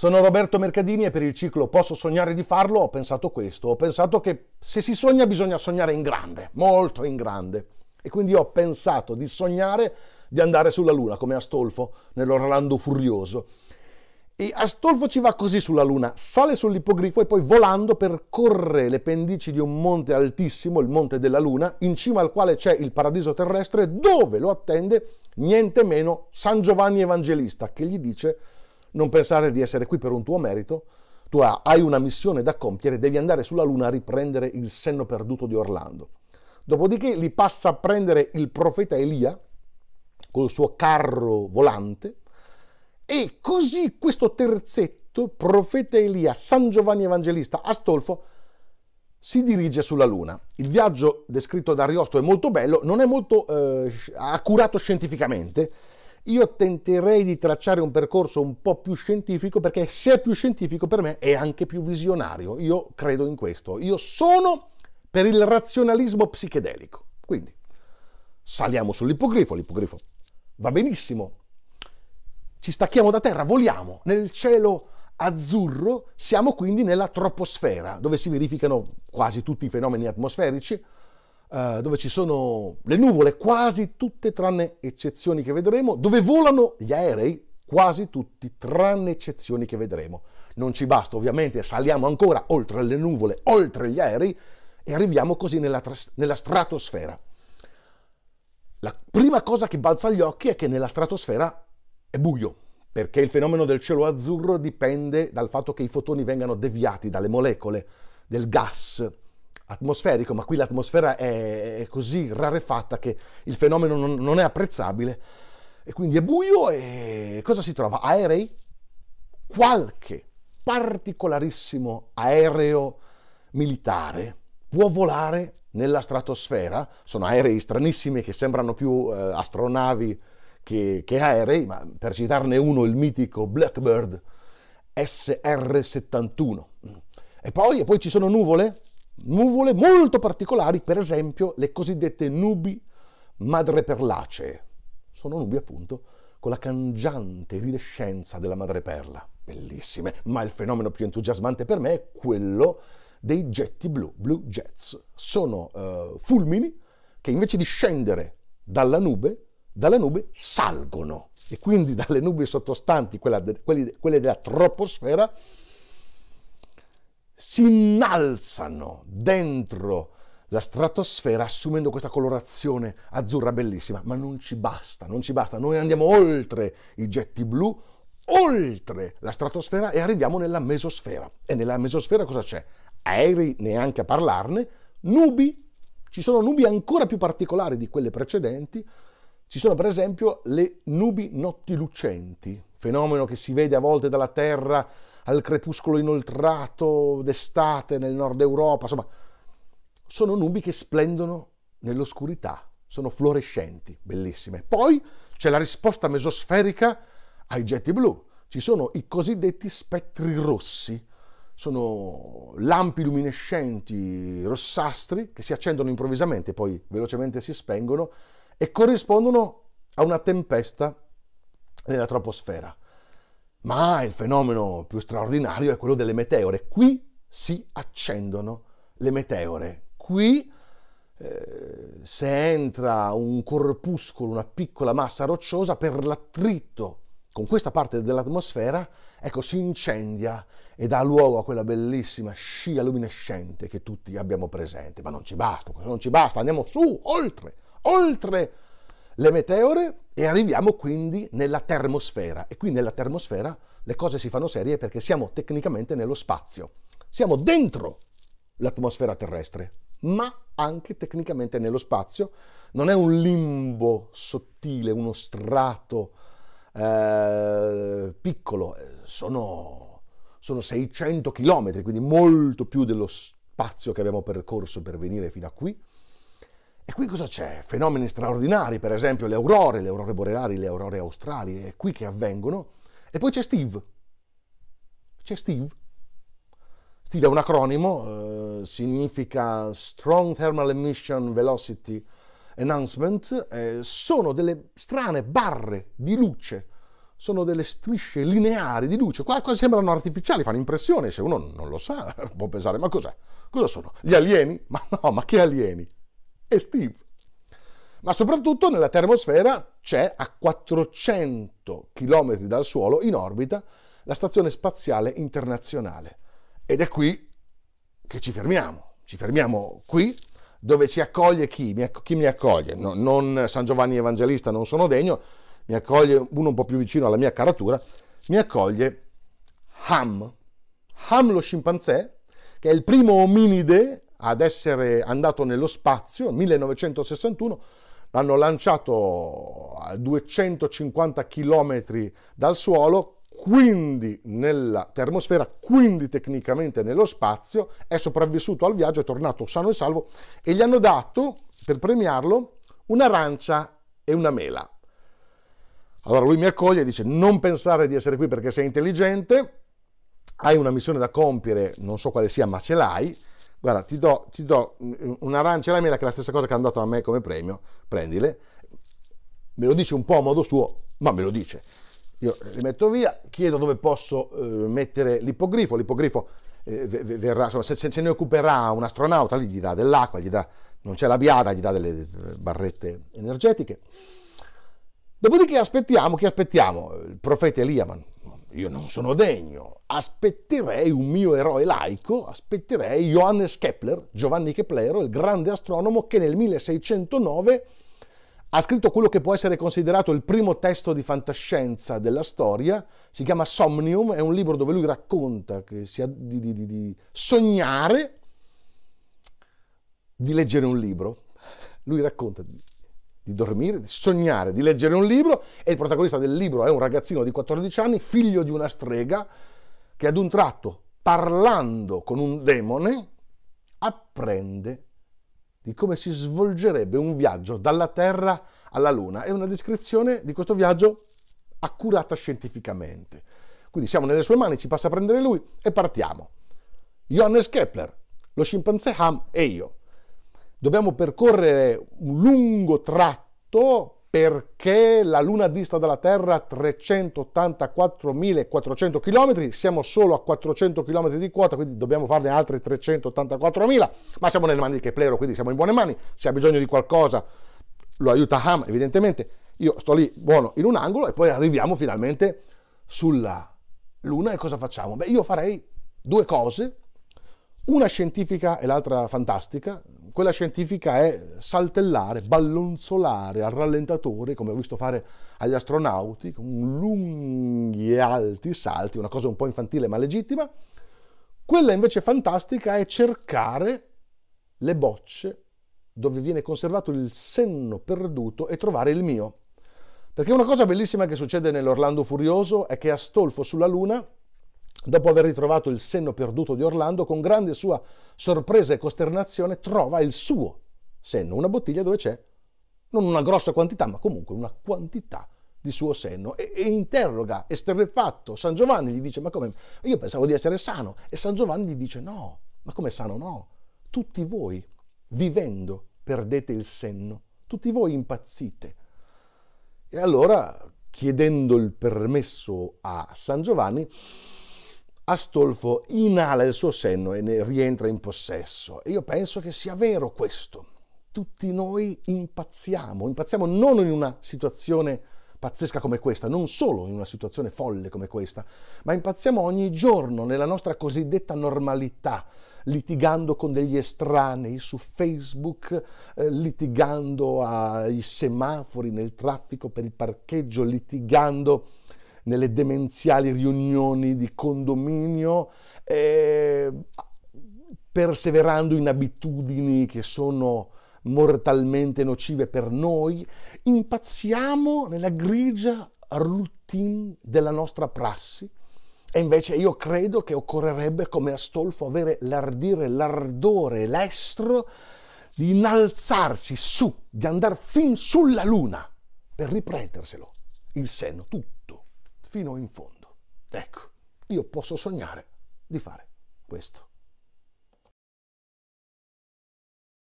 Sono Roberto Mercadini e per il ciclo Posso sognare di farlo ho pensato questo, ho pensato che se si sogna bisogna sognare in grande, molto in grande. E quindi ho pensato di sognare di andare sulla Luna, come Astolfo nell'Orlando Furioso. E Astolfo ci va così sulla Luna, sale sull'ippogrifo e poi volando percorre le pendici di un monte altissimo, il Monte della Luna, in cima al quale c'è il paradiso terrestre, dove lo attende niente meno San Giovanni Evangelista, che gli dice non pensare di essere qui per un tuo merito, tu hai una missione da compiere, devi andare sulla Luna a riprendere il senno perduto di Orlando. Dopodiché li passa a prendere il profeta Elia col suo carro volante e così questo terzetto, profeta Elia, San Giovanni Evangelista, Astolfo, si dirige sulla Luna. Il viaggio descritto da Ariosto è molto bello, non è molto eh, accurato scientificamente, io tenterei di tracciare un percorso un po' più scientifico perché se è più scientifico per me è anche più visionario. Io credo in questo. Io sono per il razionalismo psichedelico. Quindi saliamo sull'ippogrifo, l'ippogrifo va benissimo. Ci stacchiamo da terra, voliamo nel cielo azzurro, siamo quindi nella troposfera, dove si verificano quasi tutti i fenomeni atmosferici eh, dove ci sono le nuvole, quasi tutte tranne eccezioni che vedremo, dove volano gli aerei, quasi tutti tranne eccezioni che vedremo. Non ci basta, ovviamente saliamo ancora oltre le nuvole, oltre gli aerei e arriviamo così nella, nella stratosfera. La prima cosa che balza agli occhi è che nella stratosfera è buio, perché il fenomeno del cielo azzurro dipende dal fatto che i fotoni vengano deviati dalle molecole del gas atmosferico, ma qui l'atmosfera è, così rarefatta che il fenomeno non, non, è apprezzabile. E quindi è buio e cosa si trova? Aerei? Qualche particolarissimo aereo militare può volare nella stratosfera, sono aerei stranissimi che sembrano più eh, astronavi che, che, aerei, ma per citarne uno il mitico Blackbird SR-71. E poi, e poi ci sono nuvole? nuvole molto particolari, per esempio le cosiddette nubi madreperlacee. Sono nubi appunto con la cangiante iridescenza della madreperla. Bellissime, ma il fenomeno più entusiasmante per me è quello dei getti blu, blue jets. Sono uh, fulmini che invece di scendere dalla nube, dalla nube salgono e quindi dalle nubi sottostanti, de, quelli, quelle della troposfera, si innalzano dentro la stratosfera assumendo questa colorazione azzurra bellissima, ma non ci basta, non ci basta, noi andiamo oltre i getti blu, oltre la stratosfera e arriviamo nella mesosfera. E nella mesosfera cosa c'è? Aerei neanche a parlarne, nubi, ci sono nubi ancora più particolari di quelle precedenti, ci sono per esempio le nubi nottilucenti, fenomeno che si vede a volte dalla Terra al crepuscolo inoltrato d'estate nel nord Europa, insomma, sono nubi che splendono nell'oscurità, sono fluorescenti, bellissime. Poi c'è la risposta mesosferica ai getti blu, ci sono i cosiddetti spettri rossi, sono lampi luminescenti rossastri che si accendono improvvisamente, poi velocemente si spengono e corrispondono a una tempesta nella troposfera. Ma il fenomeno più straordinario è quello delle meteore. Qui si accendono le meteore. Qui eh, se entra un corpuscolo, una piccola massa rocciosa, per l'attrito con questa parte dell'atmosfera, ecco, si incendia e dà luogo a quella bellissima scia luminescente che tutti abbiamo presente. Ma non ci basta, non ci basta, andiamo su, oltre, oltre le meteore e arriviamo quindi nella termosfera. E qui nella termosfera le cose si fanno serie perché siamo tecnicamente nello spazio. Siamo dentro l'atmosfera terrestre, ma anche tecnicamente nello spazio. Non è un limbo sottile, uno strato eh, piccolo, eh, sono, sono 600 km, quindi molto più dello spazio che abbiamo percorso per venire fino a qui. E qui cosa c'è? Fenomeni straordinari, per esempio le aurore, le aurore boreali, le aurore australi, è qui che avvengono. E poi c'è Steve. C'è Steve. Steve è un acronimo, eh, significa Strong Thermal Emission Velocity Enhancement. Eh, sono delle strane barre di luce, sono delle strisce lineari di luce, quasi sembrano artificiali, fanno impressione, se uno non lo sa può pensare, ma cos'è? Cosa sono? Gli alieni? Ma no, ma che alieni? e Steve. Ma soprattutto nella termosfera c'è a 400 km dal suolo in orbita la Stazione Spaziale Internazionale. Ed è qui che ci fermiamo. Ci fermiamo qui dove ci accoglie chi? Chi mi accoglie? No, non San Giovanni Evangelista, non sono degno, mi accoglie uno un po' più vicino alla mia caratura, mi accoglie Ham. Ham lo scimpanzé, che è il primo ominide ad essere andato nello spazio, 1961, l'hanno lanciato a 250 km dal suolo, quindi nella termosfera, quindi tecnicamente nello spazio, è sopravvissuto al viaggio, è tornato sano e salvo e gli hanno dato, per premiarlo, un'arancia e una mela. Allora lui mi accoglie e dice non pensare di essere qui perché sei intelligente, hai una missione da compiere, non so quale sia, ma ce l'hai, guarda, ti do, ti do un'arancia e una mela che è la stessa cosa che è andata a me come premio, prendile, me lo dice un po' a modo suo, ma me lo dice. Io le metto via, chiedo dove posso eh, mettere l'ippogrifo, l'ippogrifo eh, verrà, insomma, se, se, se, ne occuperà un astronauta, lì gli dà dell'acqua, gli dà, non c'è la biada, gli dà delle barrette energetiche. Dopodiché aspettiamo, che aspettiamo? Il profeta Eliaman, io non sono degno, aspetterei un mio eroe laico, aspetterei Johannes Kepler, Giovanni Keplero, il grande astronomo che nel 1609 ha scritto quello che può essere considerato il primo testo di fantascienza della storia, si chiama Somnium, è un libro dove lui racconta di, di, di, di sognare di leggere un libro. Lui racconta di dormire, di sognare, di leggere un libro e il protagonista del libro è un ragazzino di 14 anni, figlio di una strega, che ad un tratto, parlando con un demone, apprende di come si svolgerebbe un viaggio dalla Terra alla Luna. È una descrizione di questo viaggio accurata scientificamente. Quindi siamo nelle sue mani, ci passa a prendere lui e partiamo. Johannes Kepler, lo scimpanzé Ham e io dobbiamo percorrere un lungo tratto perché la Luna dista dalla Terra 384.400 km, siamo solo a 400 km di quota, quindi dobbiamo farne altri 384.000, ma siamo nelle mani di Keplero, quindi siamo in buone mani, se ha bisogno di qualcosa lo aiuta Ham evidentemente, io sto lì buono in un angolo e poi arriviamo finalmente sulla Luna e cosa facciamo? Beh, io farei due cose, una scientifica e l'altra fantastica, quella scientifica è saltellare, ballonzolare al rallentatore, come ho visto fare agli astronauti, con lunghi e alti salti, una cosa un po' infantile ma legittima. Quella invece fantastica è cercare le bocce dove viene conservato il senno perduto e trovare il mio. Perché una cosa bellissima che succede nell'Orlando Furioso è che Astolfo sulla Luna Dopo aver ritrovato il senno perduto di Orlando, con grande sua sorpresa e costernazione trova il suo senno, una bottiglia dove c'è non una grossa quantità, ma comunque una quantità di suo senno e, e interroga, esterrefatto, San Giovanni gli dice ma come? Io pensavo di essere sano e San Giovanni gli dice no, ma come sano no? Tutti voi vivendo perdete il senno, tutti voi impazzite. E allora chiedendo il permesso a San Giovanni, Astolfo inala il suo senno e ne rientra in possesso. E io penso che sia vero questo. Tutti noi impazziamo, impazziamo non in una situazione pazzesca come questa, non solo in una situazione folle come questa, ma impazziamo ogni giorno nella nostra cosiddetta normalità, litigando con degli estranei su Facebook, eh, litigando ai semafori nel traffico per il parcheggio, litigando nelle demenziali riunioni di condominio, eh, perseverando in abitudini che sono mortalmente nocive per noi, impazziamo nella grigia routine della nostra prassi. E invece io credo che occorrerebbe, come Astolfo, avere l'ardire, l'ardore, l'estro di innalzarsi su, di andare fin sulla luna per riprenderselo, il seno, tutto fino in fondo. Ecco, io posso sognare di fare questo.